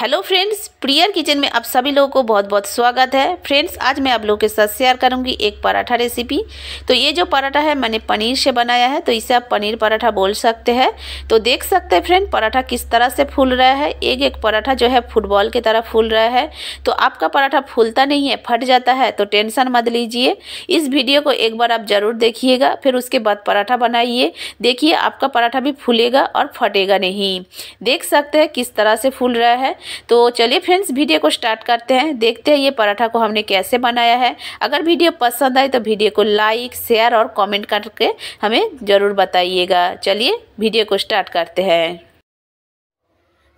hello friends prior kitchen में आप सभी लोगों को बहुत बहुत स्वागत है फ्रेंड्स आज मैं आप लोगों के साथ शेयर करूंगी एक पराठा रेसिपी तो ये जो पराठा है मैंने पनीर से बनाया है तो इसे आप पनीर पराठा बोल सकते हैं तो देख सकते हैं फ्रेंड पराठा किस तरह से फूल रहा है एक एक पराठा जो है फुटबॉल की तरह फूल रहा है तो आपका पराठा फूलता नहीं है फट जाता है तो टेंशन मत लीजिए इस वीडियो को एक बार आप ज़रूर देखिएगा फिर उसके बाद पराठा बनाइए देखिए आपका पराठा भी फूलेगा और फटेगा नहीं देख सकते हैं किस तरह से फूल रहा है तो चलिए फ्रेंड्स वीडियो को स्टार्ट करते हैं देखते हैं ये पराठा को हमने कैसे बनाया है अगर वीडियो पसंद आए तो वीडियो को लाइक शेयर और कॉमेंट करके हमें ज़रूर बताइएगा चलिए वीडियो को स्टार्ट करते हैं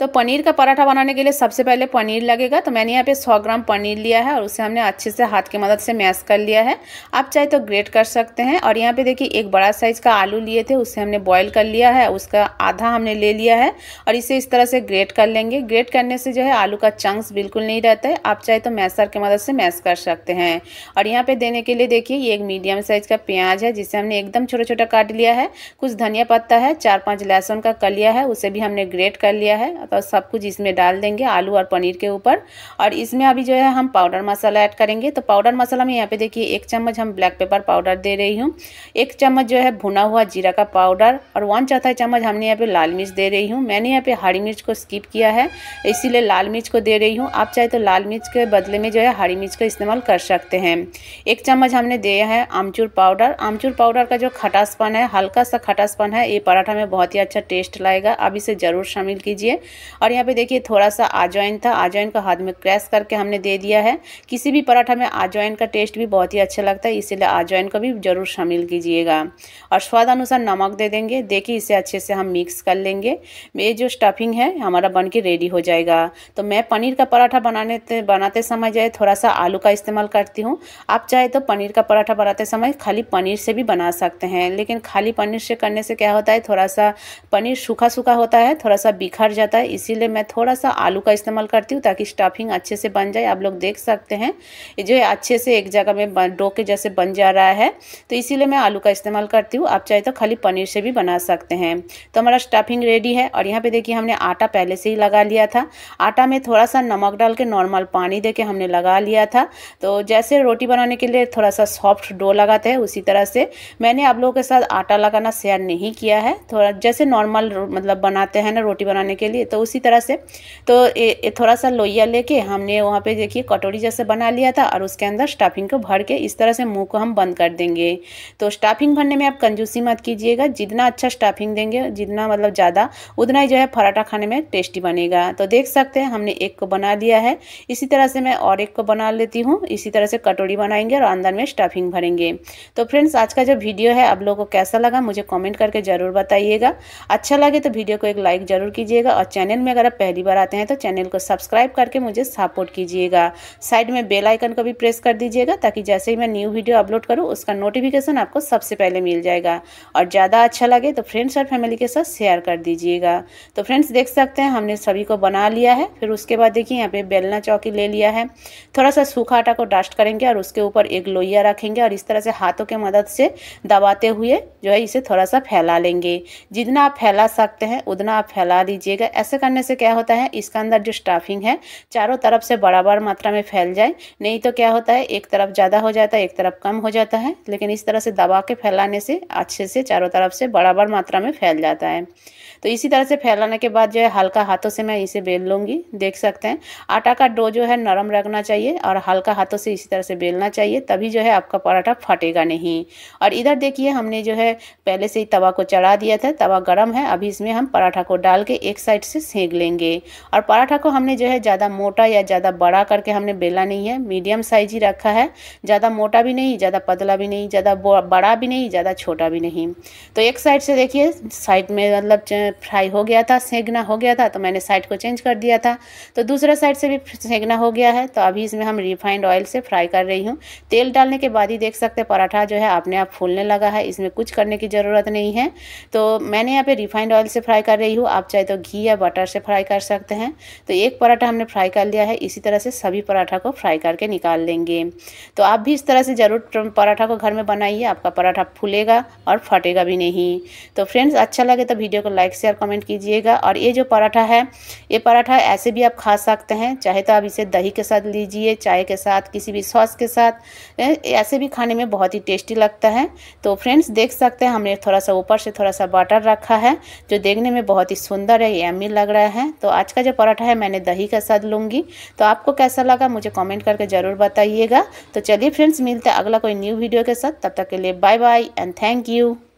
तो पनीर का पराठा बनाने के लिए सबसे पहले पनीर लगेगा तो मैंने यहाँ पे 100 ग्राम पनीर लिया है और उसे हमने अच्छे से हाथ की मदद से मैश कर लिया है आप चाहे तो ग्रेट कर सकते हैं और यहाँ पे देखिए एक बड़ा साइज़ का आलू लिए थे उसे हमने बॉईल कर लिया है उसका आधा हमने ले लिया है और इसे इस तरह से ग्रेट कर लेंगे ग्रेट करने से जो है आलू का चंक्स बिल्कुल नहीं रहता है आप चाहे तो मैसर की मदद से मैश कर सकते हैं और यहाँ पर देने के लिए देखिए ये एक मीडियम साइज़ का प्याज है जिसे हमने एकदम छोटा छोटा काट लिया है कुछ धनिया पत्ता है चार पाँच लहसुन का कलिया है उसे भी हमने ग्रेट कर लिया है तो सब कुछ इसमें डाल देंगे आलू और पनीर के ऊपर और इसमें अभी जो है हम पाउडर मसाला ऐड करेंगे तो पाउडर मसाला में यहाँ पे देखिए एक चम्मच हम ब्लैक पेपर पाउडर दे रही हूँ एक चम्मच जो है भुना हुआ जीरा का पाउडर और वन चौथा चम्मच हमने यहाँ पे लाल मिर्च दे रही हूँ मैंने यहाँ पे हरी मिर्च को स्किप किया है इसीलिए लाल मिर्च को दे रही हूँ आप चाहे तो लाल मिर्च के बदले में जो है हरी मिर्च का इस्तेमाल कर सकते हैं एक चम्मच हमने दिया है आमचूर पाउडर आमचूर पाउडर का जो खटासपन है हल्का सा खटासपन है ये पराठा में बहुत ही अच्छा टेस्ट लाएगा आप इसे ज़रूर शामिल कीजिए और यहाँ पे देखिए थोड़ा सा आजवाइन था आजवाइन का हाथ में क्रैश करके हमने दे दिया है किसी भी पराठा में आजवाइन का टेस्ट भी बहुत ही अच्छा लगता है इसीलिए आजवाइन को भी ज़रूर शामिल कीजिएगा और स्वाद अनुसार नमक दे देंगे देखिए इसे अच्छे से हम मिक्स कर लेंगे ये जो स्टफिंग है हमारा बन के रेडी हो जाएगा तो मैं पनीर का पराठा बनाने बनाते समय जो थोड़ा सा आलू का इस्तेमाल करती हूँ आप चाहे तो पनीर का पराठा बनाते समय खाली पनीर से भी बना सकते हैं लेकिन खाली पनीर से करने से क्या होता है थोड़ा सा पनीर सूखा सूखा होता है थोड़ा सा बिखर जाता है इसीलिए मैं थोड़ा सा आलू का इस्तेमाल करती हूँ ताकि स्टफिंग अच्छे से बन जाए आप लोग देख सकते हैं जो है अच्छे से एक जगह में डो के जैसे बन जा रहा है तो इसीलिए मैं आलू का इस्तेमाल करती हूँ आप चाहे तो खाली पनीर से भी बना सकते हैं तो हमारा स्टफिंग रेडी है और यहाँ पर देखिए हमने आटा पहले से ही लगा लिया था आटा में थोड़ा सा नमक डाल के नॉर्मल पानी दे के हमने लगा लिया था तो जैसे रोटी बनाने के लिए थोड़ा सा सॉफ्ट डो लगाते हैं उसी तरह से मैंने आप लोगों के साथ आटा लगाना शेयर नहीं किया है थोड़ा जैसे नॉर्मल मतलब बनाते हैं ना रोटी बनाने के लिए तो उसी तरह से तो ए, ए, थोड़ा सा लोइया लेके हमने वहाँ पे देखिए कटोरी जैसे बना लिया था और उसके अंदर स्टफिंग को भर के इस तरह से मुंह को हम बंद कर देंगे तो स्टफिंग भरने में आप कंजूसी मत कीजिएगा जितना अच्छा स्टफिंग देंगे जितना मतलब ज़्यादा उतना ही जो है पराठा खाने में टेस्टी बनेगा तो देख सकते हैं हमने एक को बना लिया है इसी तरह से मैं और एक को बना लेती हूँ इसी तरह से कटोरी बनाएंगे और अंदर में स्टफिंग भरेंगे तो फ्रेंड्स आज का जो वीडियो है आप लोगों को कैसा लगा मुझे कॉमेंट करके ज़रूर बताइएगा अच्छा लगे तो वीडियो को एक लाइक ज़रूर कीजिएगा और चैनल में अगर आप पहली बार आते हैं तो चैनल को सब्सक्राइब करके मुझे सपोर्ट कीजिएगा साइड में बेल आइकन को भी प्रेस कर दीजिएगा ताकि जैसे ही मैं न्यू वीडियो अपलोड करूँ उसका नोटिफिकेशन आपको सबसे पहले मिल जाएगा और ज़्यादा अच्छा लगे तो फ्रेंड्स और फैमिली के साथ शेयर कर दीजिएगा तो फ्रेंड्स देख सकते हैं हमने सभी को बना लिया है फिर उसके बाद देखिए यहाँ पे बेलना चौकी ले लिया है थोड़ा सा सूखा आटा को डस्ट करेंगे और उसके ऊपर एक लोहिया रखेंगे और इस तरह से हाथों के मदद से दबाते हुए जो है इसे थोड़ा सा फैला लेंगे जितना आप फैला सकते हैं उतना आप फैला दीजिएगा ऐसा ऐसे करने से क्या होता है इसका अंदर जो स्टाफिंग है चारों तरफ से बराबर मात्रा में फैल जाए नहीं तो क्या होता है एक तरफ ज़्यादा हो जाता है एक तरफ कम हो जाता है लेकिन इस तरह से दबा के फैलाने से अच्छे से चारों तरफ से बराबर मात्रा में फैल जाता है तो इसी तरह से फैलाने के बाद जो है हल्का हाथों से मैं इसे बेल लूँगी देख सकते हैं आटा का डो जो है नरम रखना चाहिए और हल्का हाथों से इसी तरह से बेलना चाहिए तभी जो है आपका पराठा फटेगा नहीं और इधर देखिए हमने जो है पहले से ही तवा को चढ़ा दिया था तवा गर्म है अभी इसमें हम पराठा को डाल के एक साइड से सेंक लेंगे और पराठा को हमने जो है ज़्यादा मोटा या ज़्यादा बड़ा करके हमने बेला नहीं है मीडियम साइज ही रखा है ज़्यादा मोटा भी नहीं ज़्यादा पतला भी नहीं ज़्यादा बड़ा भी नहीं ज़्यादा छोटा भी नहीं तो एक साइड से देखिए साइड में मतलब फ्राई हो गया था सेंकना हो गया था तो मैंने साइड को चेंज कर दिया था तो दूसरा साइड से भी सेंकना हो गया है तो अभी इसमें हम रिफाइंड ऑयल से फ्राई कर रही हूँ तेल डालने के बाद ही देख सकते पराठा जो है अपने आप फूलने लगा है इसमें कुछ करने की ज़रूरत नहीं है तो मैंने यहाँ पे रिफाइंड ऑयल से फ्राई कर रही हूँ आप चाहे तो घी या बटर से फ्राई कर सकते हैं तो एक पराठा हमने फ्राई कर लिया है इसी तरह से सभी पराठा को फ्राई करके निकाल लेंगे तो आप भी इस तरह से ज़रूर पराठा को घर में बनाइए आपका पराठा फूलेगा और फटेगा भी नहीं तो फ्रेंड्स अच्छा लगे तो वीडियो को लाइक शेयर कमेंट कीजिएगा और ये जो पराठा है ये पराठा ऐसे भी आप खा सकते हैं चाहे तो आप इसे दही के साथ लीजिए चाय के साथ किसी भी सॉस के साथ ऐसे भी खाने में बहुत ही टेस्टी लगता है तो फ्रेंड्स देख सकते हैं हमने थोड़ा सा ऊपर से थोड़ा सा बटर रखा है जो देखने में बहुत ही सुंदर है ये अमीर लग रहा है तो आज का जो पराठा है मैंने दही का साथ लूँगी तो आपको कैसा लगा मुझे कमेंट करके ज़रूर बताइएगा तो चलिए फ्रेंड्स मिलते हैं अगला कोई न्यू वीडियो के साथ तब तक के लिए bye bye and thank you